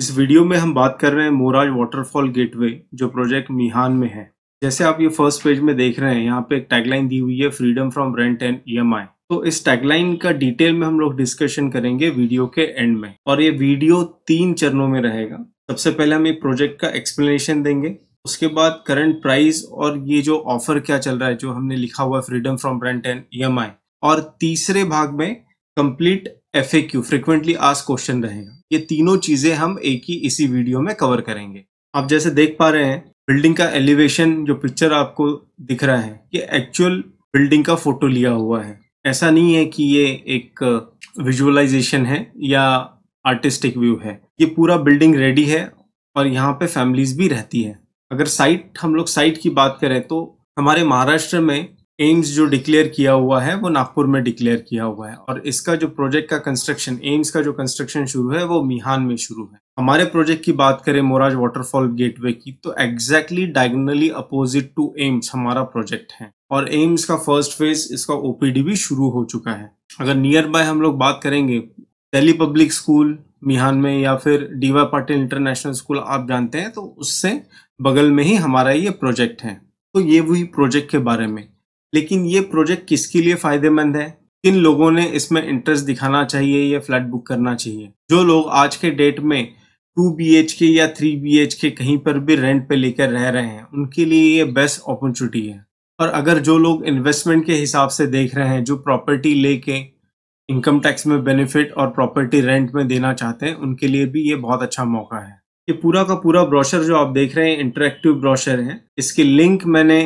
इस वीडियो में हम बात कर रहे हैं मोराज वाटरफॉल गेटवे जो प्रोजेक्ट मिहान में है जैसे आप ये फर्स्ट पेज में देख रहे हैं यहाँ पे एक टैगलाइन दी हुई है freedom from rent and EMI तो इस टैगलाइन का डिटेल में हम लोग डिस्कशन करेंगे वीडियो के एंड में और ये वीडियो तीन चरणों में रहेगा सबसे पहले हम ये प्रोजेक्ट का एक्सप्लेनेशन देंगे उसके बाद करंट प्राइस और ये जो ऑफर क्या चल रहा है जो हमने लिखा हुआ है freedom from rent and EMI और तीसरे भाग में कंप्लीट एफ फ्रीक्वेंटली आज क्वेश्चन रहेगा ये तीनों चीज़ें हम एक ही इसी वीडियो में कवर करेंगे आप जैसे देख पा रहे हैं बिल्डिंग का एलिवेशन जो पिक्चर आपको दिख रहा है ये एक्चुअल बिल्डिंग का फोटो लिया हुआ है ऐसा नहीं है कि ये एक विजुअलाइजेशन uh, है या आर्टिस्टिक व्यू है ये पूरा बिल्डिंग रेडी है और यहाँ पे फैमिलीज भी रहती है अगर साइट हम लोग साइट की बात करें तो हमारे महाराष्ट्र में एम्स जो डिक्लेयर किया हुआ है वो नागपुर में डिक्लेयर किया हुआ है और इसका जो प्रोजेक्ट का कंस्ट्रक्शन एम्स का जो कंस्ट्रक्शन शुरू है वो मिहान में शुरू है हमारे प्रोजेक्ट की बात करें मोराज वाटरफॉल गेटवे की तो exactly diagonally opposite to AIIMS हमारा प्रोजेक्ट है और एम्स का फर्स्ट फेज इसका ओपीडी भी शुरू हो चुका है अगर नियर बाय हम लोग बात करेंगे दिल्ली पब्लिक स्कूल मिहान में या फिर डीवा पाटिल इंटरनेशनल स्कूल आप जानते हैं तो उससे बगल में ही हमारा ये प्रोजेक्ट है तो ये वही प्रोजेक्ट के बारे में लेकिन ये प्रोजेक्ट किसके लिए फायदेमंद है किन लोगों ने इसमें इंटरेस्ट दिखाना चाहिए या फ्लैट बुक करना चाहिए जो लोग आज के डेट में टू बी एच के या थ्री बी एच के कहीं पर भी रेंट पे लेकर रह रहे हैं उनके लिए ये बेस्ट अपॉर्चुनिटी है और अगर जो लोग इन्वेस्टमेंट के हिसाब से देख रहे हैं जो प्रॉपर्टी लेके इनकम टैक्स में बेनिफिट और प्रॉपर्टी रेंट में देना चाहते हैं उनके लिए भी ये बहुत अच्छा मौका है ये पूरा का पूरा ब्रोशर जो आप देख रहे हैं इंटरेक्टिव ब्रोशर है इसकी लिंक मैंने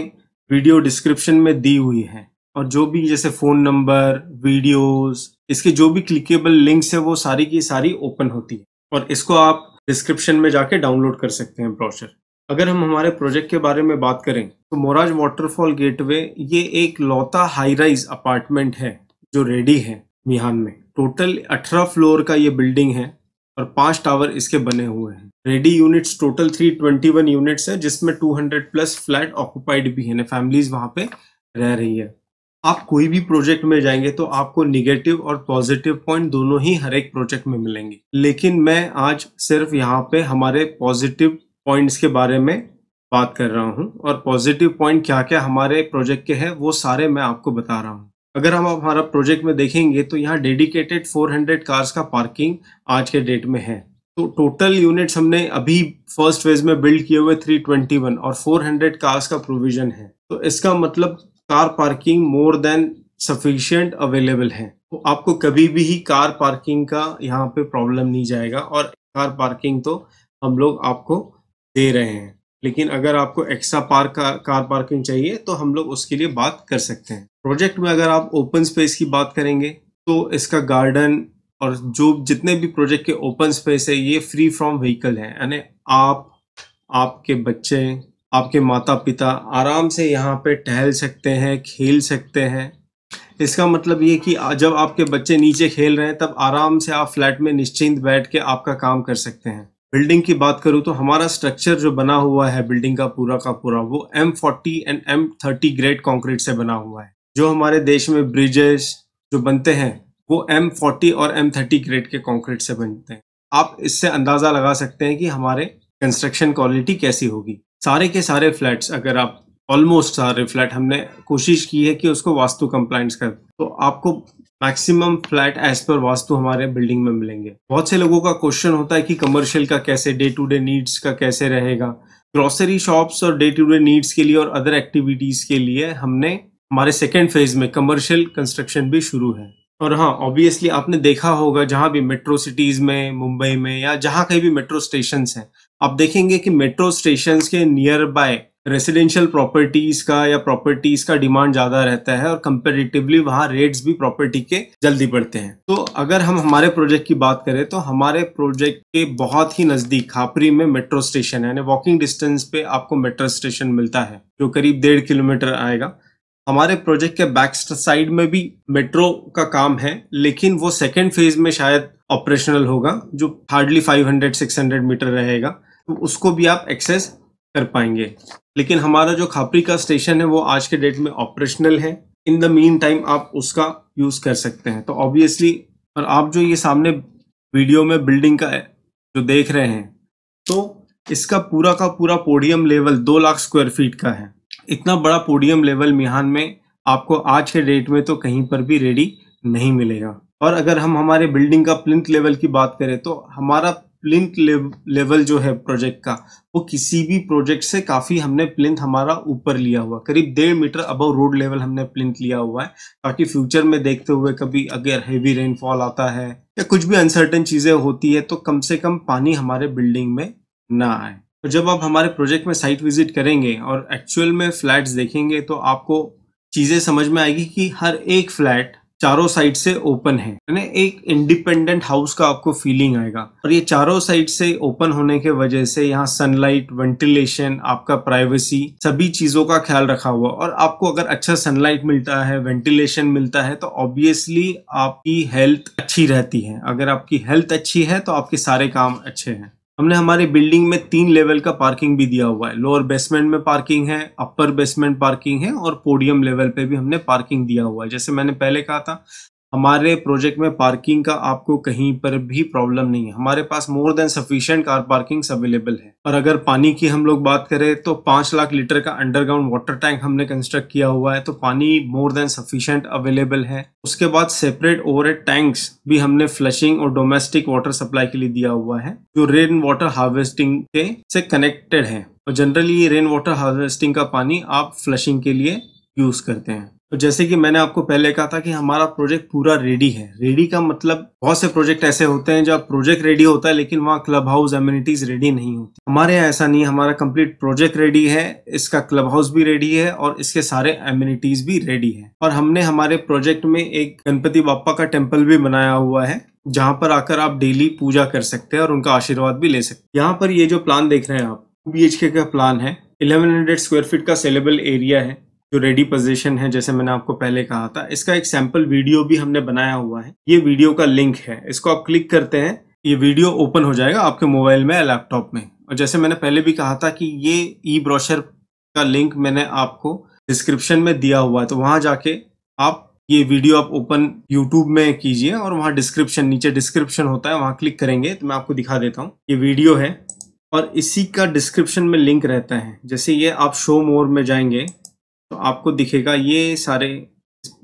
वीडियो डिस्क्रिप्शन में दी हुई है और जो भी जैसे फ़ोन नंबर वीडियोस इसके जो भी क्लिकेबल लिंक्स है वो सारी की सारी ओपन होती है और इसको आप डिस्क्रिप्शन में जाके डाउनलोड कर सकते हैं ब्रोशर अगर हम हमारे प्रोजेक्ट के बारे में बात करें तो मोराज वाटरफॉल गेटवे ये एक लौता हाई राइज अपार्टमेंट है जो रेडी है मिहान में टोटल अठारह फ्लोर का ये बिल्डिंग है और पांच टावर इसके बने हुए हैं रेडी यूनिट्स टोटल 321 यूनिट्स है जिसमें 200 प्लस फ्लैट ऑक्यूपाइड भी है फैमिलीज वहां पे रह रही है आप कोई भी प्रोजेक्ट में जाएंगे तो आपको निगेटिव और पॉजिटिव पॉइंट दोनों ही हर एक प्रोजेक्ट में मिलेंगे लेकिन मैं आज सिर्फ यहाँ पे हमारे पॉजिटिव पॉइंट्स के बारे में बात कर रहा हूँ और पॉजिटिव पॉइंट क्या क्या हमारे प्रोजेक्ट के हैं वो सारे मैं आपको बता रहा हूँ अगर हम हमारा प्रोजेक्ट में देखेंगे तो यहाँ डेडिकेटेड 400 कार्स का पार्किंग आज के डेट में है तो टोटल यूनिट्स हमने अभी फर्स्ट फेज में बिल्ड किए हुए 321 और 400 कार्स का प्रोविजन है तो इसका मतलब car parking more than sufficient available है तो आपको कभी भी ही कार पार्किंग का यहाँ पे प्रॉब्लम नहीं जाएगा और कार पार्किंग तो हम लोग आपको दे रहे हैं लेकिन अगर आपको एक्स्ट्रा पार्क का, कार पार्किंग चाहिए तो हम लोग उसके लिए बात कर सकते हैं प्रोजेक्ट में अगर आप ओपन स्पेस की बात करेंगे तो इसका गार्डन और जो जितने भी प्रोजेक्ट के ओपन स्पेस है ये फ्री फ्रॉम व्हीकल है यानी आप आपके बच्चे आपके माता पिता आराम से यहाँ पे टहल सकते हैं खेल सकते हैं इसका मतलब ये कि जब आपके बच्चे नीचे खेल रहे हैं तब आराम से आप फ्लैट में निश्चिंत बैठ के आपका काम कर सकते हैं बिल्डिंग की बात करूँ तो हमारा स्ट्रक्चर जो बना हुआ है बिल्डिंग का पूरा का पूरा वो M forty and M thirty grade concrete से बना हुआ है जो हमारे देश में ब्रिजेस जो बनते हैं वो एम फोर्टी और एम थर्टी ग्रेड के कंक्रीट से बनते हैं आप इससे अंदाज़ा लगा सकते हैं कि हमारे कंस्ट्रक्शन क्वालिटी कैसी होगी सारे के सारे फ्लैट्स अगर आप ऑलमोस्ट सारे फ्लैट हमने कोशिश की है कि उसको वास्तु कंप्लाइंट कर तो आपको maximum flat as per vastu हमारे बिल्डिंग में मिलेंगे बहुत से लोगों का क्वेश्चन होता है कि कमर्शियल का कैसे डे टू डे नीड्स का कैसे रहेगा ग्रोसरी शॉप्स और डे टू डे नीड्स के लिए और अदर एक्टिविटीज के लिए हमने हमारे सेकेंड फेज में कमर्शियल कंस्ट्रक्शन भी शुरू है और हाँ ऑब्वियसली आपने देखा होगा जहाँ भी मेट्रो सिटीज में मुंबई में या जहाँ कहीं भी मेट्रो स्टेशन हैं आप देखेंगे कि मेट्रो स्टेशन के नियर बाय रेसिडेंशियल प्रॉपर्टीज का या प्रॉपर्टीज का डिमांड ज्यादा रहता है और कंपेरेटिवली वहाँ रेट्स भी प्रॉपर्टी के जल्दी बढ़ते हैं तो अगर हम हमारे प्रोजेक्ट की बात करें तो हमारे प्रोजेक्ट के बहुत ही नजदीक खापरी में मेट्रो स्टेशन है यानी वॉकिंग डिस्टेंस पे आपको मेट्रो स्टेशन मिलता है जो करीब डेढ़ किलोमीटर आएगा हमारे प्रोजेक्ट के बैक साइड में भी मेट्रो का काम है लेकिन वो सेकेंड फेज में शायद ऑपरेशनल होगा जो हार्डली 500 600 मीटर रहेगा तो उसको भी आप एक्सेस कर पाएंगे लेकिन हमारा जो खापरी का स्टेशन है वो आज के डेट में ऑपरेशनल है इन द मीन टाइम आप उसका यूज़ कर सकते हैं तो ऑब्वियसली और आप जो ये सामने वीडियो में बिल्डिंग का जो देख रहे हैं तो इसका पूरा का पूरा पोडियम लेवल दो लाख स्क्वायर फीट का है इतना बड़ा पोडियम लेवल मिहान में आपको आज के डेट में तो कहीं पर भी रेडी नहीं मिलेगा और अगर हम हमारे बिल्डिंग का प्लिंथ लेवल की बात करें तो हमारा प्लिंथ लेवल जो है प्रोजेक्ट का वो किसी भी प्रोजेक्ट से काफ़ी हमने प्लिंथ हमारा ऊपर लिया हुआ करीब डेढ़ मीटर अबव रोड लेवल हमने प्लिंथ लिया हुआ है ताकि फ्यूचर में देखते हुए कभी अगर हैवी रेनफॉल आता है या कुछ भी अनसर्टन चीज़ें होती है तो कम से कम पानी हमारे बिल्डिंग में ना आए तो जब आप हमारे प्रोजेक्ट में साइट विजिट करेंगे और एक्चुअल में फ्लैट्स देखेंगे तो आपको चीज़ें समझ में आएगी कि हर एक फ्लैट चारों साइड से ओपन है यानी एक इंडिपेंडेंट हाउस का आपको फीलिंग आएगा और ये चारों साइड से ओपन होने के वजह से यहाँ सनलाइट वेंटिलेशन आपका प्राइवेसी सभी चीजों का ख्याल रखा हुआ और आपको अगर अच्छा सनलाइट मिलता है वेंटिलेशन मिलता है तो ऑब्वियसली आपकी हेल्थ अच्छी रहती है अगर आपकी हेल्थ अच्छी है तो आपके सारे काम अच्छे हैं हमने हमारे बिल्डिंग में तीन लेवल का पार्किंग भी दिया हुआ है लोअर बेसमेंट में पार्किंग है अपर बेसमेंट पार्किंग है और पोडियम लेवल पे भी हमने पार्किंग दिया हुआ है जैसे मैंने पहले कहा था हमारे प्रोजेक्ट में पार्किंग का आपको कहीं पर भी प्रॉब्लम नहीं है हमारे पास more than sufficient car parking available है और अगर पानी की हम लोग बात करें तो पांच लाख लीटर का अंडरग्राउंड वाटर टैंक हमने कंस्ट्रक्ट किया हुआ है तो पानी मोर देन सफिशियंट अवेलेबल है उसके बाद सेपरेट ओवर टैंक्स भी हमने फ्लशिंग और डोमेस्टिक वाटर सप्लाई के लिए दिया हुआ है जो रेन वाटर हार्वेस्टिंग के से कनेक्टेड है और जनरली रेन वाटर हार्वेस्टिंग का पानी आप फ्लशिंग के लिए यूज करते हैं तो जैसे कि मैंने आपको पहले कहा था कि हमारा प्रोजेक्ट पूरा रेडी है रेडी का मतलब बहुत से प्रोजेक्ट ऐसे होते हैं जब प्रोजेक्ट रेडी होता है लेकिन वहाँ क्लब हाउस एम्यूनिटीज रेडी नहीं होती हमारे यहाँ ऐसा नहीं है हमारा कंप्लीट प्रोजेक्ट रेडी है इसका क्लब हाउस भी रेडी है और इसके सारे एम्यूनिटीज भी रेडी है और हमने हमारे प्रोजेक्ट में एक गणपति बापा का टेम्पल भी बनाया हुआ है जहाँ पर आकर आप डेली पूजा कर सकते हैं और उनका आशीर्वाद भी ले सकते यहाँ पर ये जो प्लान देख रहे हैं आप बी का प्लान है 1100 स्क्वायर फीट का सेलेबल एरिया है जो रेडी पोजीशन है जैसे मैंने आपको पहले कहा था इसका एक सैम्पल वीडियो भी हमने बनाया हुआ है ये वीडियो का लिंक है इसको आप क्लिक करते हैं ये वीडियो ओपन हो जाएगा आपके मोबाइल में या लैपटॉप में और जैसे मैंने पहले भी कहा था कि ये ई ब्रोशर का लिंक मैंने आपको डिस्क्रिप्शन में दिया हुआ है तो वहां जाके आप ये वीडियो आप ओपन यूट्यूब में कीजिए और वहाँ डिस्क्रिप्शन नीचे डिस्क्रिप्शन होता है वहाँ क्लिक करेंगे तो मैं आपको दिखा देता हूँ ये वीडियो है और इसी का डिस्क्रिप्शन में लिंक रहता है जैसे ये आप शो मोर में जाएंगे तो आपको दिखेगा ये सारे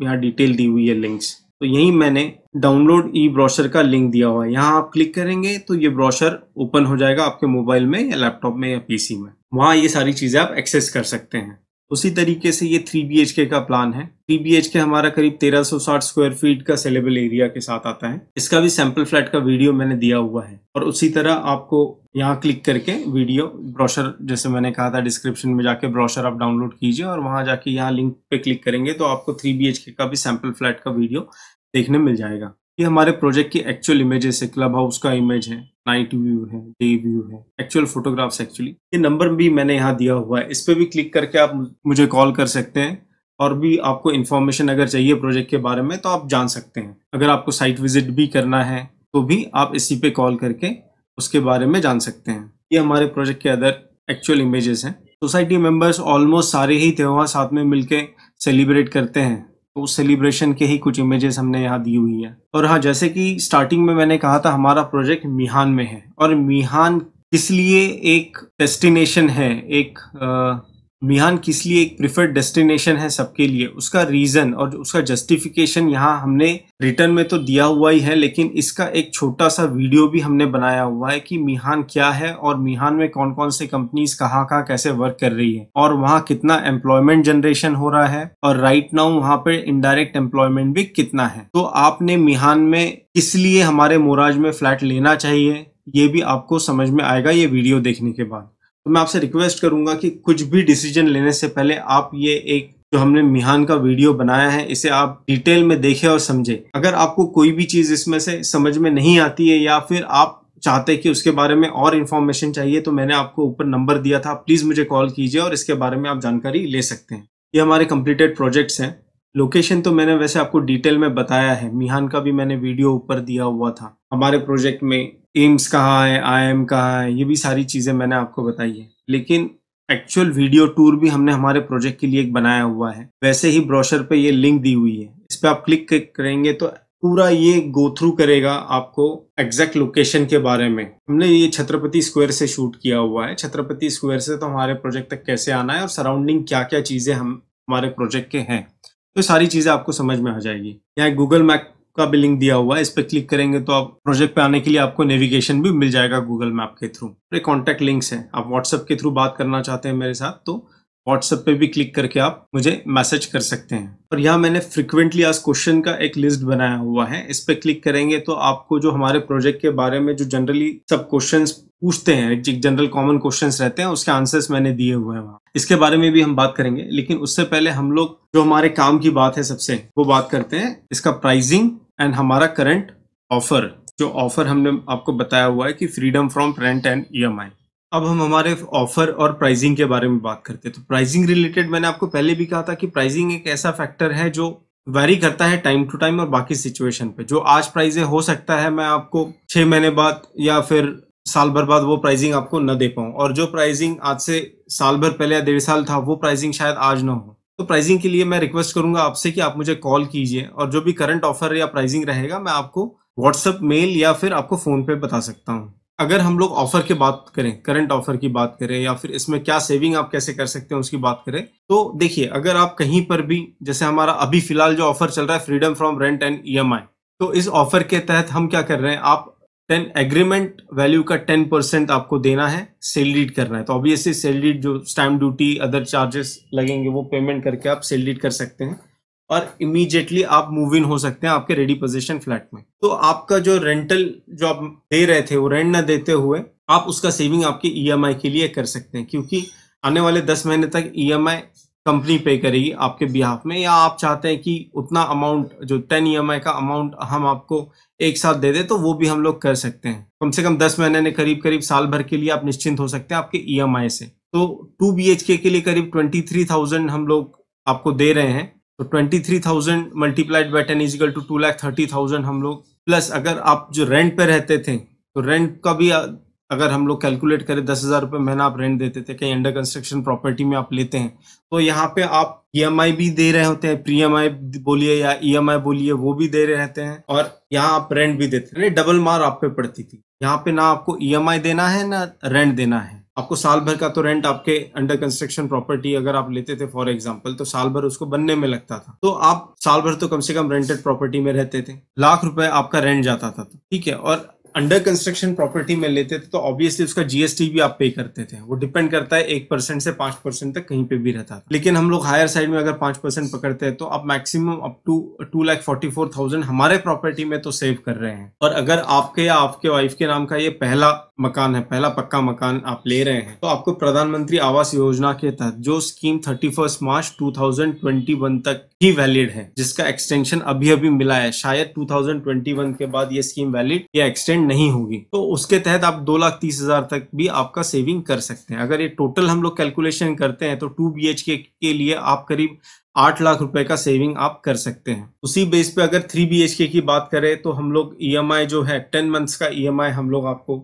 यहाँ डिटेल दी हुई है लिंक्स तो यही मैंने डाउनलोड ई ब्रोशर का लिंक दिया हुआ है यहाँ आप क्लिक करेंगे तो ये ब्रोशर ओपन हो जाएगा आपके मोबाइल में या लैपटॉप में या पीसी में वहाँ ये सारी चीज़ें आप एक्सेस कर सकते हैं उसी तरीके से ये थ्री बी एच के का प्लान है थ्री बी एच के हमारा करीब 1360 स्क्वायर फीट का सेलेबल एरिया के साथ आता है इसका भी सैंपल फ्लैट का वीडियो मैंने दिया हुआ है और उसी तरह आपको यहाँ क्लिक करके वीडियो ब्रोशर जैसे मैंने कहा था डिस्क्रिप्शन में जाके ब्रोशर आप डाउनलोड कीजिए और वहाँ जाके यहाँ लिंक पे क्लिक करेंगे तो आपको थ्री बी एच के का भी सैम्पल फ्लैट का वीडियो देखने मिल जाएगा ये हमारे प्रोजेक्ट की एक्चुअल इमेजेस है क्लब हाउस का इमेज है नाइट व्यू है डे व्यू है एक्चुअल फोटोग्राफ्स एक्चुअली ये नंबर भी मैंने यहाँ दिया हुआ है इस पर भी क्लिक करके आप मुझे कॉल कर सकते हैं और भी आपको इन्फॉर्मेशन अगर चाहिए प्रोजेक्ट के बारे में तो आप जान सकते हैं अगर आपको साइट विजिट भी करना है तो भी आप इसी पे कॉल करके उसके बारे में जान सकते हैं ये हमारे प्रोजेक्ट के अदर एक्चुअल इमेजेस हैं सोसाइटी मेंबर्स ऑलमोस्ट सारे ही त्यौहार साथ में मिलके सेलिब्रेट करते हैं तो उस सेलिब्रेशन के ही कुछ इमेजेस हमने यहाँ दी हुई हैं और हाँ जैसे कि स्टार्टिंग में मैंने कहा था हमारा प्रोजेक्ट मिहान में है और मिहान इसलिए एक डेस्टिनेशन है एक मिहान किस लिए एक प्रिफर्ड डेस्टिनेशन है सबके लिए उसका रीज़न और उसका जस्टिफिकेशन यहाँ हमने रिटर्न में तो दिया हुआ ही है लेकिन इसका एक छोटा सा वीडियो भी हमने बनाया हुआ है कि मिहान क्या है और मिहान में कौन कौन से कंपनीज कहाँ कहाँ कैसे वर्क कर रही है और वहाँ कितना एम्प्लॉयमेंट जनरेशन हो रहा है और राइट नाउ वहाँ पे इनडायरेक्ट एम्प्लॉयमेंट भी कितना है तो आपने मिहान में किस लिए हमारे मोराज में फ्लैट लेना चाहिए ये भी आपको समझ में आएगा ये वीडियो देखने के बाद तो मैं आपसे रिक्वेस्ट करूंगा कि कुछ भी डिसीजन लेने से पहले आप ये एक जो हमने मिहान का वीडियो बनाया है इसे आप डिटेल में देखें और समझें अगर आपको कोई भी चीज़ इसमें से समझ में नहीं आती है या फिर आप चाहते कि उसके बारे में और इन्फॉर्मेशन चाहिए तो मैंने आपको ऊपर नंबर दिया था प्लीज़ मुझे कॉल कीजिए और इसके बारे में आप जानकारी ले सकते हैं ये हमारे कंप्लीटेड प्रोजेक्ट्स हैं लोकेशन तो मैंने वैसे आपको डिटेल में बताया है मिहान का भी मैंने वीडियो ऊपर दिया हुआ था हमारे प्रोजेक्ट में एम्स कहाँ है आई कहाँ है ये भी सारी चीज़ें मैंने आपको बताई है लेकिन एक्चुअल वीडियो टूर भी हमने हमारे प्रोजेक्ट के लिए एक बनाया हुआ है वैसे ही ब्रोशर पे ये लिंक दी हुई है इस पर आप क्लिक करेंगे तो पूरा ये गो थ्रू करेगा आपको एग्जैक्ट लोकेशन के बारे में हमने ये छत्रपति स्क्वायर से शूट किया हुआ है छत्रपति स्क्वायर से तो हमारे प्रोजेक्ट तक कैसे आना है और सराउंडिंग क्या क्या चीज़ें हम हमारे प्रोजेक्ट के हैं तो सारी चीज़ें आपको समझ में आ जाएगी यहाँ गूगल मैप का भी लिंक दिया हुआ है इस पर क्लिक करेंगे तो आप प्रोजेक्ट पे आने के लिए आपको नेविगेशन भी मिल जाएगा गूगल मैप के थ्रू मेरे कॉन्टैक्ट लिंक्स हैं आप व्हाट्सएप के थ्रू बात करना चाहते हैं मेरे साथ तो व्हाट्सएप पे भी क्लिक करके आप मुझे मैसेज कर सकते हैं और यहाँ मैंने फ्रिक्वेंटली आज क्वेश्चन का एक लिस्ट बनाया हुआ है इस पर क्लिक करेंगे तो आपको जो हमारे प्रोजेक्ट के बारे में जो जनरली सब क्वेश्चन पूछते हैं जनरल कॉमन क्वेश्चन रहते हैं उसके आंसर्स मैंने दिए हुए हैं वहाँ इसके बारे में भी हम बात करेंगे लेकिन उससे पहले हम लोग जो हमारे काम की बात है सबसे वो बात करते हैं इसका प्राइसिंग एंड हमारा करंट ऑफर जो ऑफर हमने आपको बताया हुआ है कि freedom from rent and EMI अब हम हमारे ऑफर और प्राइसिंग के बारे में बात करते हैं तो प्राइसिंग रिलेटेड मैंने आपको पहले भी कहा था कि प्राइसिंग एक ऐसा फैक्टर है जो वेरी करता है टाइम टू टाइम और बाकी सिचुएशन पे जो आज प्राइजें हो सकता है मैं आपको छः महीने बाद या फिर साल भर बाद वो प्राइसिंग आपको न दे पाऊँ और जो प्राइसिंग आज से साल भर पहले या डेढ़ साल था वो प्राइसिंग शायद आज ना हो तो प्राइसिंग के लिए मैं रिक्वेस्ट करूंगा आपसे कि आप मुझे कॉल कीजिए और जो भी करंट ऑफर या प्राइसिंग रहेगा मैं आपको व्हाट्सएप मेल या फिर आपको फ़ोन पे बता सकता हूँ अगर हम लोग ऑफर की बात करें करंट ऑफर की बात करें या फिर इसमें क्या सेविंग आप कैसे कर सकते हैं उसकी बात करें तो देखिए अगर आप कहीं पर भी जैसे हमारा अभी फिलहाल जो ऑफर चल रहा है freedom from rent and E तो इस ऑफर के तहत हम क्या कर रहे हैं आप देन एग्रीमेंट वैल्यू का टेन परसेंट आपको देना है सेल डीड करना है तो ऑब्वियसली सेल डीड जो स्टैम्प ड्यूटी अदर चार्जेस लगेंगे वो पेमेंट करके आप सेल डीड कर सकते हैं और इमीडिएटली आप मूव इन हो सकते हैं आपके रेडी पोजिशन फ्लैट में तो आपका जो रेंटल जो आप दे रहे थे वो रेंट ना देते हुए आप उसका सेविंग आपके ई e के लिए कर सकते हैं क्योंकि आने वाले दस महीने तक ई कंपनी पे करेगी आपके बिहाफ में या आप चाहते हैं कि उतना अमाउंट जो टेन ई e का अमाउंट हम आपको एक साथ दे दे तो वो भी हम लोग कर सकते हैं कम से कम दस महीने करीब करीब साल भर के लिए आप निश्चिंत हो सकते हैं आपके ई e से तो टू बी के लिए करीब ट्वेंटी थ्री थाउजेंड हम लोग आपको दे रहे हैं तो twenty three thousand multiplied by ten is equal to two lakh thirty thousand हम लोग प्लस अगर आप जो रेंट पे रहते थे तो रेंट का भी अगर हम लोग कैलकुलेट करें दस हज़ार रुपये महीना आप रेंट देते थे कहीं अंडर कंस्ट्रक्शन प्रॉपर्टी में आप लेते हैं तो यहाँ पे आप ई e भी दे रहे होते हैं प्री एम बोलिए या ई e बोलिए वो भी दे रहे रहते हैं और यहाँ आप रेंट भी देते हैं डबल मार आप पे पड़ती थी यहाँ पे ना आपको ई e देना है ना रेंट देना है आपको साल भर का तो रेंट आपके अंडर कंस्ट्रक्शन प्रॉपर्टी अगर आप लेते थे फॉर एग्जाम्पल तो साल भर उसको बनने में लगता था तो आप साल भर तो कम से कम रेंटेड प्रॉपर्टी में रहते थे लाख रुपए आपका रेंट जाता था तो। ठीक है और अंडर कंस्ट्रक्शन प्रॉपर्टी में लेते थे तो ऑब्वियसली उसका जीएसटी भी आप पे करते थे वो डिपेंड करता है एक परसेंट से पांच परसेंट तक कहीं पे भी रहता था लेकिन हम लोग हायर साइड में अगर पांच परसेंट पकड़ते हैं तो आप maximum up to two lakh forty four thousand हमारे प्रॉपर्टी में तो सेव कर रहे हैं और अगर आपके या आपके वाइफ के नाम का ये पहला मकान है पहला पक्का मकान आप ले रहे हैं तो आपको प्रधानमंत्री आवास योजना के तहत जो स्कीम 31 मार्च 2021 तक ही वैलिड है जिसका एक्सटेंशन अभी अभी मिला है शायद 2021 के बाद ये स्कीम वैलिड या एक्सटेंड नहीं होगी तो उसके तहत आप दो लाख तीस हजार तक भी आपका सेविंग कर सकते हैं अगर ये टोटल हम लोग कैलकुलेशन करते हैं तो टू बी एच के, के लिए आप करीब आठ लाख रुपए का सेविंग आप कर सकते हैं उसी बेस पे अगर थ्री बी की बात करें तो हम लोग ई e जो है टेन मंथ्स का ई e हम लोग आपको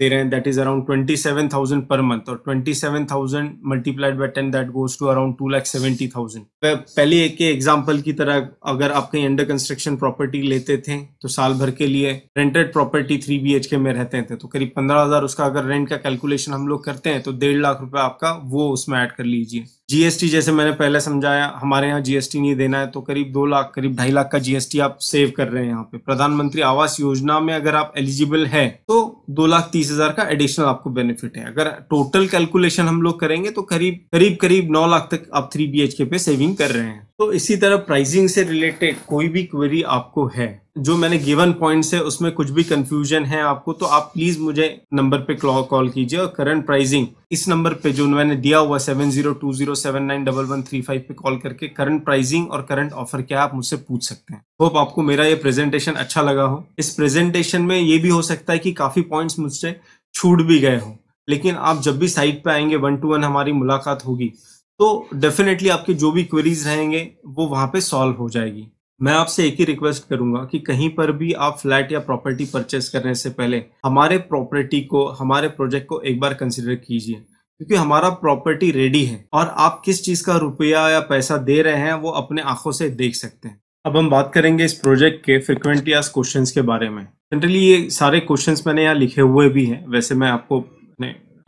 दे रहे हैं that is around twenty seven thousand per month और twenty seven thousand multiplied by ten that goes to around two lakh seventy thousand पहले एक के एग्जाम्पल की तरह अगर आप कहीं अंडर कंस्ट्रक्शन प्रॉपर्टी लेते थे तो साल भर के लिए rented property three B H K में रहते थे तो करीब पंद्रह हजार उसका अगर रेंट का कैलकुलेशन हम लोग करते हैं तो डेढ़ लाख रुपये आपका वो उसमें ऐड कर लीजिए जीएसटी जैसे मैंने पहले समझाया हमारे यहाँ जीएसटी नहीं देना है तो करीब दो लाख करीब ढाई लाख का जीएसटी आप सेव कर रहे हैं यहाँ पे प्रधानमंत्री आवास योजना में अगर आप एलिजिबल है तो दो लाख तीस हजार का एडिशनल आपको बेनिफिट है अगर टोटल कैलकुलेशन हम लोग करेंगे तो करीब करीब करीब नौ लाख तक आप थ्री बी पे सेविंग कर रहे हैं तो इसी तरह प्राइसिंग से रिलेटेड कोई भी क्वेरी आपको है जो मैंने गिवन पॉइंट्स है उसमें कुछ भी कंफ्यूजन है आपको तो आप प्लीज मुझे नंबर पे कॉल कीजिए और करंट प्राइसिंग इस नंबर पे जो मैंने दिया हुआ seven zero two zero seven nine double one three five पे कॉल करके करंट प्राइसिंग और करंट ऑफर क्या आप मुझसे पूछ सकते हैं होप आपको मेरा ये प्रेजेंटेशन अच्छा लगा हो इस प्रेजेंटेशन में ये भी हो सकता है कि काफी पॉइंट्स मुझसे छूट भी गए हों लेकिन आप जब भी साइट पे आएंगे वन टू वन हमारी मुलाकात होगी तो डेफिनेटली आपके जो भी क्वेरीज रहेंगे वो वहां पे सॉल्व हो जाएगी मैं आपसे एक ही रिक्वेस्ट करूंगा कि कहीं पर भी आप फ्लैट या प्रॉपर्टी परचेस करने से पहले हमारे प्रॉपर्टी को हमारे प्रोजेक्ट को एक बार कंसिडर कीजिए क्योंकि हमारा प्रॉपर्टी रेडी है और आप किस चीज़ का रुपया या पैसा दे रहे हैं वो अपने आंखों से देख सकते हैं अब हम बात करेंगे इस प्रोजेक्ट के फ्रिक्वेंटली आस्क क्वेश्चंस के बारे में जनरली ये सारे क्वेश्चंस मैंने यहाँ लिखे हुए भी हैं वैसे मैं आपको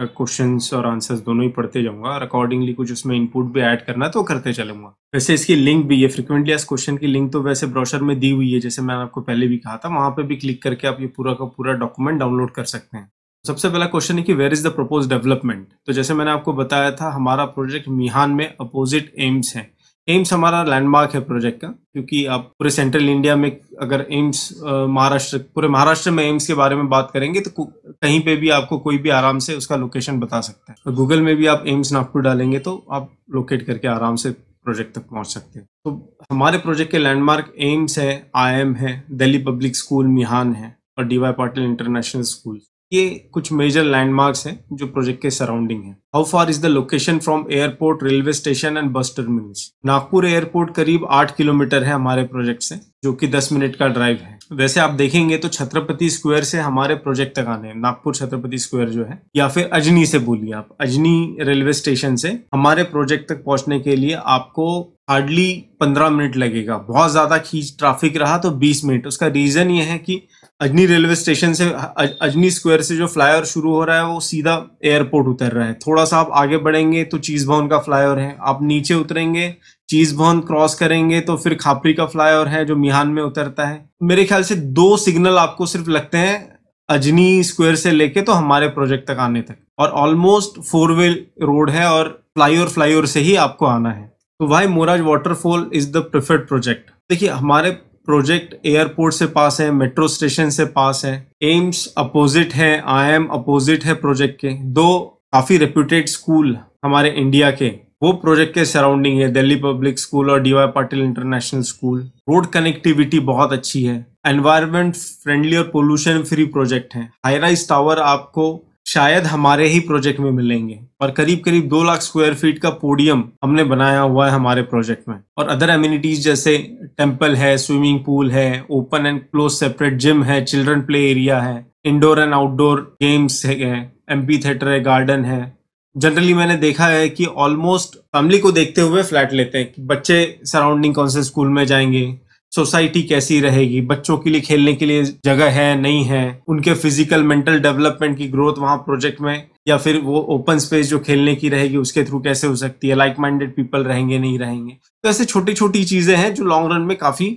क्वेश्चन और आंसर्स दोनों ही पढ़ते जाऊंगा और अकॉर्डिंगली कुछ उसमें इनपुट भी ऐड करना तो करते चलूंगा वैसे इसकी लिंक भी है फ्रिक्वेंटली क्वेश्चन की लिंक तो वैसे ब्रोशर में दी हुई है जैसे मैंने आपको पहले भी कहा था वहां पर भी क्लिक करके आप ये पूरा का पूरा डॉक्यूमेंट डाउनलोड कर सकते हैं सबसे पहला क्वेश्चन है कि where is the propose development तो जैसे मैंने आपको बताया था हमारा प्रोजेक्ट मिहान में अपोजिट एम्स है एम्स हमारा लैंडमार्क है प्रोजेक्ट का क्योंकि आप पूरे सेंट्रल इंडिया में अगर एम्स महाराष्ट्र पूरे महाराष्ट्र में एम्स के बारे में बात करेंगे तो कहीं पे भी आपको कोई भी आराम से उसका लोकेशन बता सकता है गूगल में भी आप एम्स नागपुर डालेंगे तो आप लोकेट करके आराम से प्रोजेक्ट तक पहुंच सकते हैं तो हमारे प्रोजेक्ट के लैंडमार्क एम्स है आई है दिल्ली पब्लिक स्कूल मिहान है और D Y Patil international school ये कुछ मेजर लैंडमार्क्स हैं जो प्रोजेक्ट के सराउंडिंग है how far is the location from airport railway station and bus terminals Nagpur airport करीब आठ किलोमीटर है हमारे प्रोजेक्ट से जो कि दस मिनट का ड्राइव है वैसे आप देखेंगे तो छत्रपति स्क्वायर से हमारे प्रोजेक्ट तक आने नागपुर छत्रपति स्क्वायर जो है या फिर अजनी से बोलिए आप अजनी रेलवे स्टेशन से हमारे प्रोजेक्ट तक पहुंचने के लिए आपको हार्डली पंद्रह मिनट लगेगा बहुत ज्यादा खींच ट्रैफिक रहा तो बीस मिनट उसका रीजन ये है कि अजनी रेलवे स्टेशन से अज, अजनी स्क्वायर से जो फ्लाईओवर शुरू हो रहा है वो सीधा एयरपोर्ट उतर रहा है थोड़ा सा आप आगे बढ़ेंगे तो चीज भवन का फ्लाई है आप नीचे उतरेंगे चीज भवन क्रॉस करेंगे तो फिर खापरी का फ्लाई है जो मिहान में उतरता है मेरे ख्याल से दो सिग्नल आपको सिर्फ लगते हैं अजनी स्क्वायर से लेके तो हमारे प्रोजेक्ट तक आने तक और ऑलमोस्ट फोर वे रोड है और फ्लाईओवर फ्लाईओवर से ही आपको आना है तो वाई मोराज waterfall is the preferred project देखिए हमारे प्रोजेक्ट एयरपोर्ट से पास है मेट्रो स्टेशन से पास है एम्स अपोजिट है आई अपोजिट है प्रोजेक्ट के दो काफ़ी रेप्यूटेड स्कूल हमारे इंडिया के वो प्रोजेक्ट के सराउंडिंग है दिल्ली पब्लिक स्कूल और D Y Patil international school road connectivity बहुत अच्छी है एनवायरमेंट फ्रेंडली और पोल्यूशन फ्री प्रोजेक्ट है हाई राइज टावर आपको शायद हमारे ही प्रोजेक्ट में मिलेंगे और करीब करीब दो लाख स्क्वायर फीट का पोडियम हमने बनाया हुआ है हमारे प्रोजेक्ट में और अदर एम्यूनिटीज जैसे टेम्पल है स्विमिंग पूल है open and close separate gym है चिल्ड्रन प्ले एरिया है इंडोर एंड आउटडोर गेम्स है एम थिएटर है गार्डन है जनरली मैंने देखा है कि ऑलमोस्ट फैमिली को देखते हुए फ्लैट लेते हैं कि बच्चे सराउंडिंग कौन से स्कूल में जाएंगे सोसाइटी कैसी रहेगी बच्चों के लिए खेलने के लिए जगह है नहीं है उनके फिजिकल मेंटल डेवलपमेंट की ग्रोथ वहाँ प्रोजेक्ट में या फिर वो ओपन स्पेस जो खेलने की रहेगी उसके थ्रू कैसे हो सकती है लाइक माइंडेड पीपल रहेंगे नहीं रहेंगे तो ऐसे छोटी छोटी चीज़ें हैं जो लॉन्ग रन में काफ़ी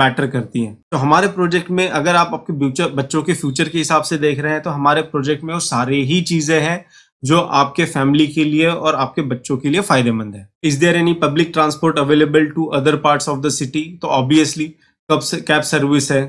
मैटर करती हैं तो हमारे प्रोजेक्ट में अगर आप आपके फ्यूचर बच्चों के फ्यूचर के हिसाब से देख रहे हैं तो हमारे प्रोजेक्ट में वो सारे ही चीज़ें हैं जो आपके फैमिली के लिए और आपके बच्चों के लिए फायदेमंद है is there any public transport available to other parts of the city तो ऑब्वियसली कब से कैब सर्विस है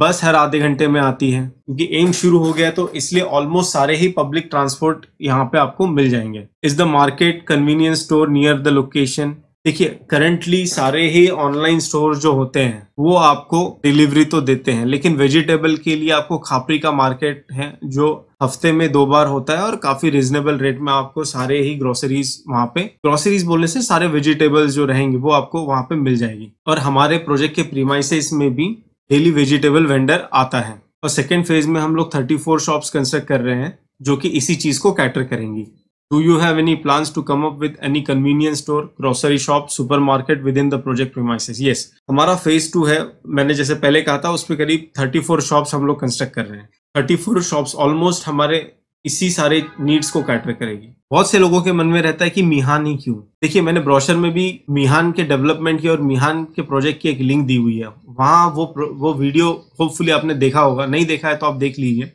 बस हर आधे घंटे में आती है क्योंकि एम शुरू हो गया तो इसलिए ऑलमोस्ट सारे ही पब्लिक ट्रांसपोर्ट यहाँ पे आपको मिल जाएंगे is the market convenience store near the location देखिए करंटली सारे ही ऑनलाइन स्टोर जो होते हैं वो आपको डिलीवरी तो देते हैं लेकिन वेजिटेबल के लिए आपको खापरी का मार्केट है जो हफ्ते में दो बार होता है और काफी रिजनेबल रेट में आपको सारे ही ग्रोसरीज वहाँ पे ग्रोसरीज बोलने से सारे वेजिटेबल्स जो रहेंगे वो आपको वहाँ पे मिल जाएगी और हमारे प्रोजेक्ट के प्रीमाइसिस में भी डेली वेजिटेबल वेंडर आता है और सेकेंड फेज में हम लोग थर्टी फोर शॉप्स कंस्ट्रक्ट कर रहे हैं जो कि इसी चीज को कैटर करेंगी Do you have any plans to come up with any convenience store, grocery shop, supermarket within the project premises? Yes, हमारा phase टू है मैंने जैसे पहले कहा था उस करीब 34 shops हम लोग कंस्ट्रक्ट कर रहे हैं 34 shops ऑलमोस्ट हमारे इसी सारे नीड्स को कैटर करेगी बहुत से लोगों के मन में रहता है कि मिहान ही क्यों देखिए मैंने ब्रोशर में भी मिहान के डेवलपमेंट की और मिहान के प्रोजेक्ट की एक लिंक दी हुई है वहाँ वो वो वीडियो होपफुली आपने देखा होगा नहीं देखा है तो आप देख लीजिए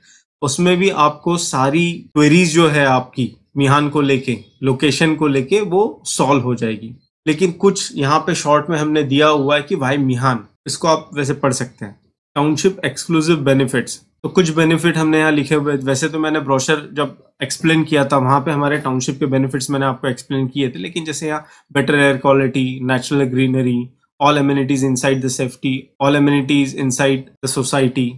उसमें भी आपको सारी क्वेरीज जो है आपकी मिहान को लेके लोकेशन को लेके वो सॉल्व हो जाएगी लेकिन कुछ यहाँ पे शॉर्ट में हमने दिया हुआ है कि भाई मिहान इसको आप वैसे पढ़ सकते हैं टाउनशिप एक्सक्लूसिव बेनिफिट्स तो कुछ बेनिफिट हमने यहाँ लिखे हुए वैसे तो मैंने ब्रोशर जब एक्सप्लेन किया था वहाँ पे हमारे टाउनशिप के बेनिफिट्स मैंने आपको एक्सप्लेन किए थे लेकिन जैसे यहाँ better air quality natural greenery inside the safety all all inside the society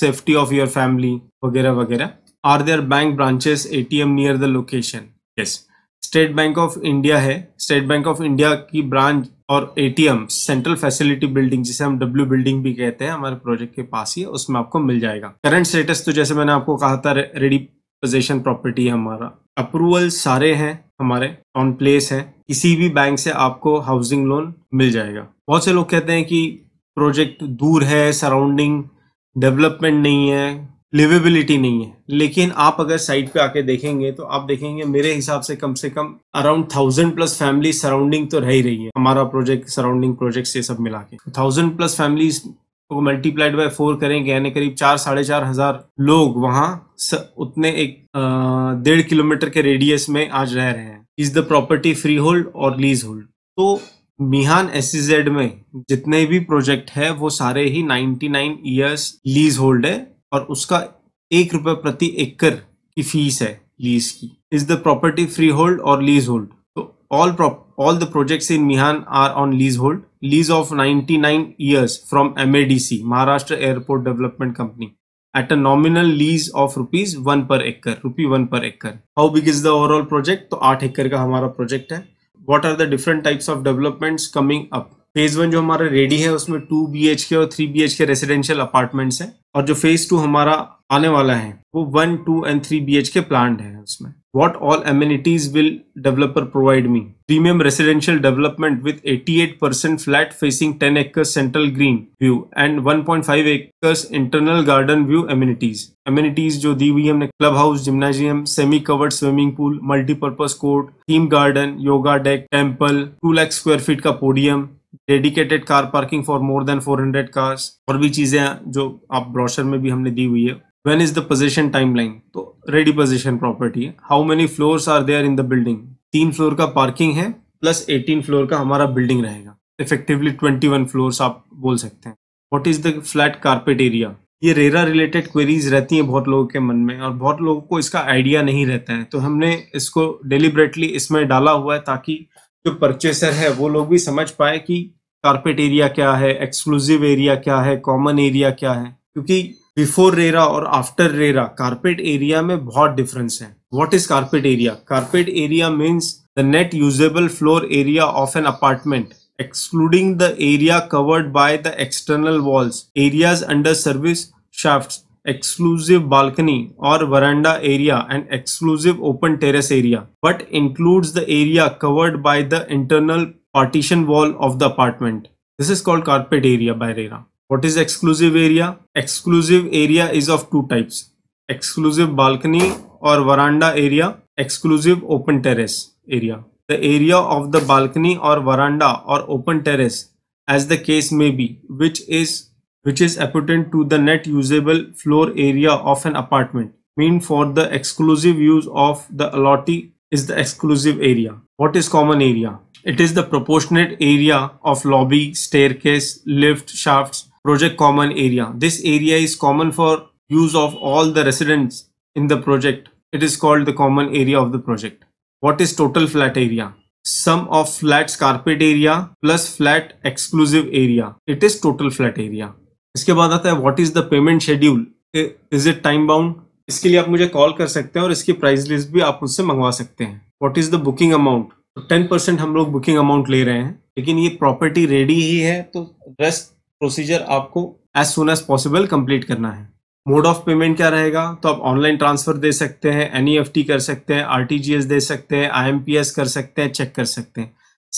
safety of your family वगैरह वगैरह are there bank branches A T M near the location yes State Bank of India है State Bank of India की branch और A T M central facility building जिसे हम W building भी कहते हैं हमारे प्रोजेक्ट के पास ही है उसमें आपको मिल जाएगा करंट स्टेटस तो जैसे मैंने आपको कहा था रेडी पोजेशन प्रॉपर्टी है हमारा अप्रूवल सारे हैं हमारे ऑन प्लेस है किसी भी बैंक से आपको हाउसिंग लोन मिल जाएगा बहुत से लोग कहते हैं कि प्रोजेक्ट दूर है सराउंडिंग डेवलपमेंट नहीं है लिवेबिलिटी नहीं है लेकिन आप अगर साइट पे आके देखेंगे तो आप देखेंगे मेरे हिसाब से कम से कम around thousand plus family surrounding तो रह ही रही है हमारा प्रोजेक्ट सराउंडिंग प्रोजेक्ट ये सब मिला के थाउजेंड प्लस फैमिली को मल्टीप्लाइड बाय फोर करेंगे यानी करीब चार साढ़े चार हजार लोग वहाँ उतने एक डेढ़ किलोमीटर के रेडियस में आज रह रहे हैं is the property freehold और लीज होल्ड तो मिहान एस e में जितने भी प्रोजेक्ट है वो सारे ही 99 इयर्स लीज होल्ड है और उसका एक रुपये प्रति एकड़ की फीस है लीज की is the property freehold और लीज होल्ड तो all all the projects in मिहान are on leasehold lease of 99 years from MADC Maharashtra airport development company at a nominal lease of rupees one per acre rupee one per acre how big is the overall project तो आठ एकड़ का हमारा project है what are the different types of developments coming up phase one जो हमारा ready है उसमें टू बी एच के और three B H K residential apartments है और जो फेज टू हमारा आने वाला है वो one two and three B H K plant है उसमें what all amenities will developer provide me premium residential development with eighty eight percent flat facing ten acres central green view and one point five acres internal garden view amenities amenities जो दी हुई हमने club house gymnasium semi covered swimming pool multipurpose court theme garden yoga deck temple two lakh square feet का podium dedicated car parking for more than 400 cars और भी चीज़ें जो आप ब्रोशर में भी हमने दी हुई है when is the possession timeline तो रेडी पोजिशन प्रॉपर्टी है how many floor are there in the building तीन फ्लोर का पार्किंग है प्लस एटीन फ्लोर का हमारा बिल्डिंग रहेगा इफेक्टिवली ट्वेंटी वन फ्लोर्स आप बोल सकते हैं what is the flat carpet area ये रेरा रिलेटेड क्वेरीज रहती हैं बहुत लोगों के मन में और बहुत लोगों को इसका आइडिया नहीं रहता है तो हमने इसको डेलिबरेटली इसमें डाला हुआ है ताकि जो परचेसर है वो लोग भी समझ पाए कि कारपेट एरिया क्या है एक्सक्लूसिव एरिया क्या है कॉमन एरिया क्या है क्योंकि बिफोर रेरा और आफ्टर रेरा कारपेट एरिया में बहुत डिफरेंस है what is carpet area carpet area means the net usable floor area of an apartment excluding the area covered by the external walls areas under service shaft exclusive balcony or veranda area and exclusive open terrace area, but includes the area covered by the internal partition wall of the apartment. This is called carpet area by RERA. What is exclusive area? Exclusive area is of two types. Exclusive balcony or veranda area, exclusive open terrace area. The area of the balcony or veranda or open terrace as the case may be, which is which is appertained to the net usable floor area of an apartment mean for the exclusive use of the allottee is the exclusive area. What is common area? It is the proportionate area of lobby, staircase, lift, shafts, project common area. This area is common for use of all the residents in the project. It is called the common area of the project. What is total flat area? Sum of flats carpet area plus flat exclusive area. It is total flat area. इसके बाद आता है what is the payment schedule is it time bound इसके लिए आप मुझे call कर सकते हैं और इसकी प्राइस लिस्ट भी आप मुझसे मंगवा सकते हैं what is the booking amount ten percent हम लोग बुकिंग अमाउंट ले रहे हैं लेकिन ये प्रॉपर्टी रेडी ही है तो रेस्ट प्रोसीजर आपको as soon as possible complete करना है मोड ऑफ पेमेंट क्या रहेगा तो आप ऑनलाइन ट्रांसफर दे सकते हैं एन e कर सकते हैं आर दे सकते हैं आई कर सकते हैं चेक कर सकते हैं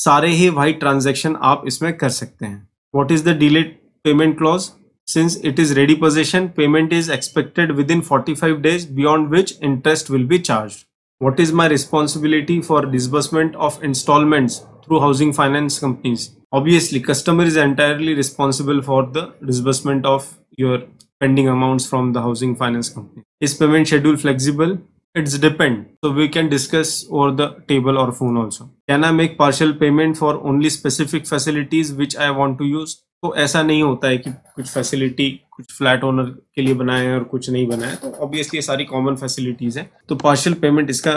सारे ही वाइट ट्रांजेक्शन आप इसमें कर सकते हैं what is the delayed payment clause Since it is ready possession, payment is expected within 45 days beyond which interest will be charged. What is my responsibility for disbursement of installments through housing finance companies? Obviously, customer is entirely responsible for the disbursement of your pending amounts from the housing finance company. Is payment schedule flexible? It's depend. So we can discuss over the table or phone also. Can I make partial payment for only specific facilities which I want to use? तो ऐसा नहीं होता है कि कुछ facility कुछ flat owner के लिए बनाए हैं और कुछ नहीं बनाए तो ऑब्वियसली सारी कॉमन फैसिलिटीज है तो पार्शियल पेमेंट इसका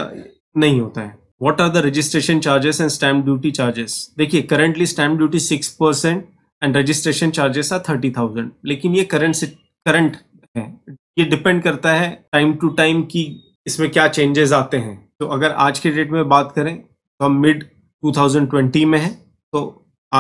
नहीं होता है what are the registration charges and stamp duty charges देखिए currently stamp duty six percent and registration charges are thirty thousand लेकिन ये करंट करंट है ये डिपेंड करता है टाइम टू टाइम कि इसमें क्या चेंजेस आते हैं तो अगर आज के डेट में बात करें तो हम मिड टू में है तो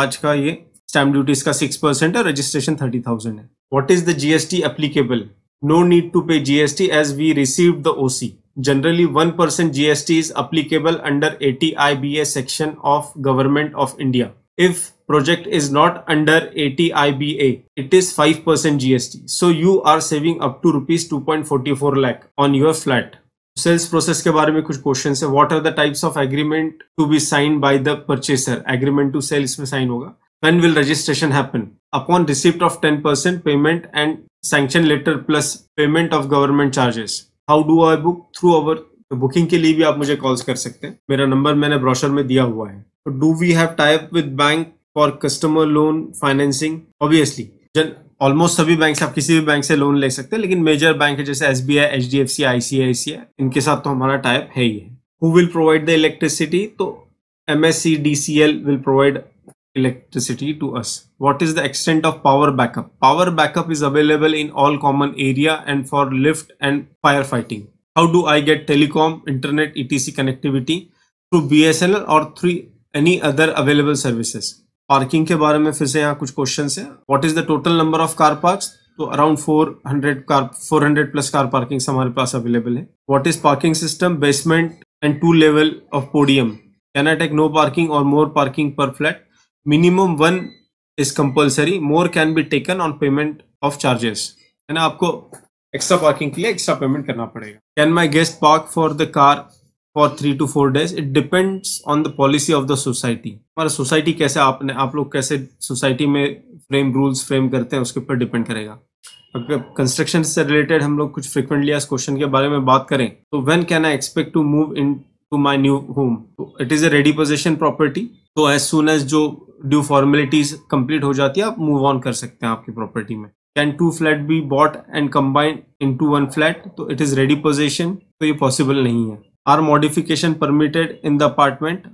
आज का ये स्टैम्प ड्यूटी इसका सिक्स परसेंट है रजिस्ट्रेशन थर्टी थाउजेंड है what is the GST applicable no need to pay GST as we receive the OC generally one percent GST is applicable under A T I B A section of government of India if project is not under A T I B A it is five percent GST so you are saving up to rupees two point forty four lakh on your flat sales process के बारे में कुछ question है what are the types of agreement to be sign by the purchaser agreement to sales में sign होगा When will registration happen? Upon receipt of 10% payment and sanction letter plus payment of government charges. How do I book? Through our तो booking के लिए भी आप मुझे calls कर सकते हैं मेरा नंबर मैंने ब्रोशर में दिया हुआ है तो do we have tie up with bank for customer loan financing obviously जन ऑलमोस्ट सभी बैंक आप किसी भी बैंक से लोन ले सकते हैं लेकिन मेजर बैंक है जैसे S B I H D F C I C I C I इनके साथ तो हमारा टाइप है ही है who will provide the electricity तो M S C D C L will provide electricity to us. What is the extent of power backup? Power backup is available in all common area and for lift and firefighting. How do I get telecom, internet, etc connectivity? Through BSNL or through any other available services. Parking के बारे में फिर से यहाँ कुछ question है what is the total number of car park तो around 400 car 400 plus car parking हमारे पास अवेलेबल है what is parking system basement and two level of podium can I take no parking और मोर पार्किंग पर flat minimum one is compulsory more can be taken on payment of charges है ना आपको extra parking के लिए extra payment करना पड़ेगा can my guest park for the car for three to four days it depends on the policy of the society हमारा society कैसे आपने आप लोग कैसे सोसाइटी में फ्रेम रूल्स फ्रेम करते हैं उसके ऊपर डिपेंड करेगा अगर कंस्ट्रक्शन से रिलेटेड हम लोग कुछ फ्रिक्वेंटली इस क्वेश्चन के बारे में बात करें तो when can I expect to move into my new home it is a ready possession property तो एज सुन एज जो ड्यू फॉर्मेलिटीज कंप्लीट हो जाती है आप मूव ऑन कर सकते हैं आपकी प्रॉपर्टी में can two flat be bought and combined into one flat तो इट इज रेडी पोजेशन तो ये पॉसिबल नहीं है are modification permitted in the apartment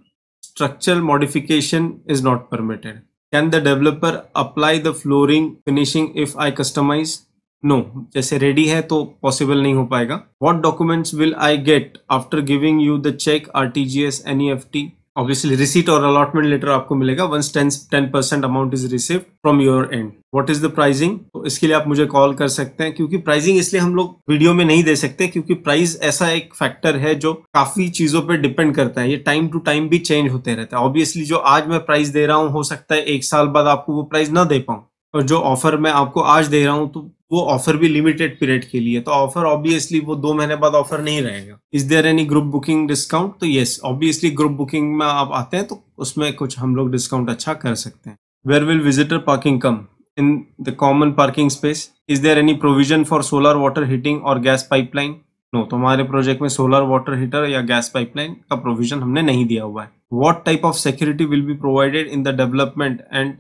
structural modification is not permitted can the developer apply the flooring finishing if I customise no no, जैसे ready है तो possible नहीं हो पाएगा what documents will I get after giving you the cheque R T G S N E F T obviously receipt और allotment letter आपको मिलेगा once ten ten percent amount is receive from your end what is the pricing इसके लिए आप मुझे call कर सकते हैं क्योंकि प्राइजिंग इसलिए हम लोग वीडियो में नहीं दे सकते क्योंकि प्राइस ऐसा एक फैक्टर है जो काफी चीजों पर डिपेंड करता है ये टाइम टू टाइम भी चेंज होते रहता है ऑब्वियसली जो आज मैं प्राइस दे रहा हूँ हो सकता है एक साल बाद आपको वो प्राइस ना दे पाऊँ और जो ऑफर मैं आपको आज दे रहा हूँ तो वो ऑफर भी लिमिटेड पीरियड के लिए तो ऑफर ऑब्वियसली वो दो महीने बाद ऑफर नहीं रहेगा is there any group booking discount तो यस ऑब्वियसली ग्रुप बुकिंग में आप आते हैं तो उसमें कुछ हम लोग डिस्काउंट अच्छा कर सकते हैं where will visitor parking come in the common parking space is there any provision for solar water heating और गैस पाइपलाइन नो तो हमारे प्रोजेक्ट में सोलर वाटर हीटर या गैस पाइपलाइन का प्रोविजन हमने नहीं दिया हुआ है what type of security will be provided in the development and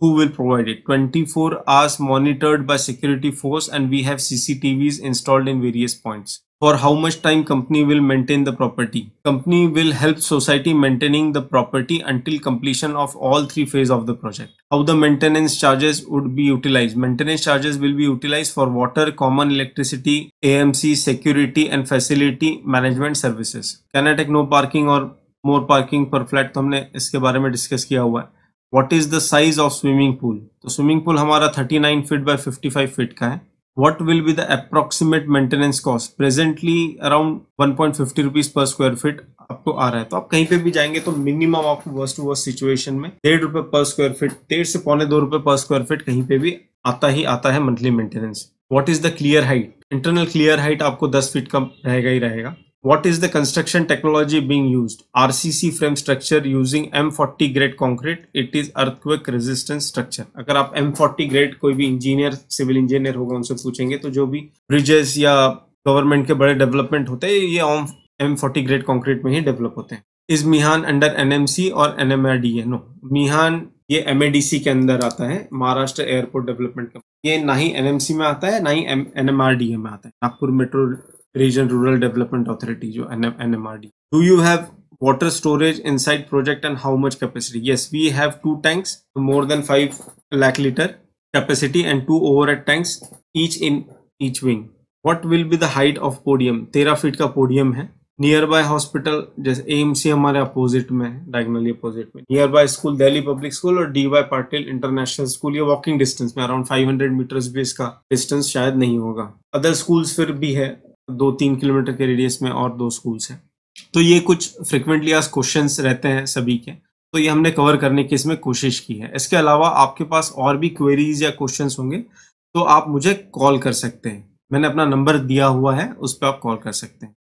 who will provide it 24 hours monitored by security force and we have cctvs installed in various points for how much time company will maintain the property company will help society maintaining the property until completion of all three phase of the project how the maintenance charges would be utilized maintenance charges will be utilized for water common electricity amc security and facility management services can i take no parking or more parking per flat तो हमने what is the size of swimming pool तो swimming pool हमारा 39 by fifty five feet का है what will be the approximate maintenance cost presently around 1.50 rupees per square feet आपको आ रहा है तो आप कहीं पे भी जाएंगे तो मिनिमम आपको वर्स्ट टू वर्स्ट सिचुएशन में डेढ़ रुपए पर स्क्वायर फीट डेढ़ से पौने दो रुपए पर स्क्वायर फीट कहीं पे भी आता ही आता है monthly maintenance what is the clear height internal clear height आपको दस फीट का रहेगा ही रहेगा What is the construction technology being used? RCC frame structure using M40 grade concrete. It is earthquake resistant structure. agar aap M40 grade koi bhi engineer civil engineer hoga unse पूछेंगे to jo bhi bridges ya government ke bade development hote hai ye on m40 grade concrete mein hi develop hote hain is mihan under nmc or NMRDA no mihan ये M के अंदर आता है Maharashtra airport development का ये ना ही NMC में आता है ना ही एनएमआरडीए में आता है Nagpur metro region rural development authority जो nmrd do you have water storage inside project and how much capacity yes we have two tanks more than 5 lakh liter capacity and two overhead tanks each in each wing what will be the height of podium 13 feet का podium है near by hospital जैसे एम्स हमारे opposite में है diagonally opposite में near by school Delhi public school और D Y Patil international school ये walking distance में अराउंड 500 मीटर्स भी इसका डिस्टेंस शायद नहीं होगा अदर स्कूल्स फिर भी है दो तीन किलोमीटर के रेडियस में और दो स्कूल्स हैं तो ये कुछ फ्रिक्वेंटली आज क्वेश्चन रहते हैं सभी के तो ये हमने कवर करने की इसमें कोशिश की है इसके अलावा आपके पास और भी क्वेरीज या क्वेश्चन होंगे तो आप मुझे कॉल कर सकते हैं मैंने अपना नंबर दिया हुआ है उस पर आप कॉल कर सकते हैं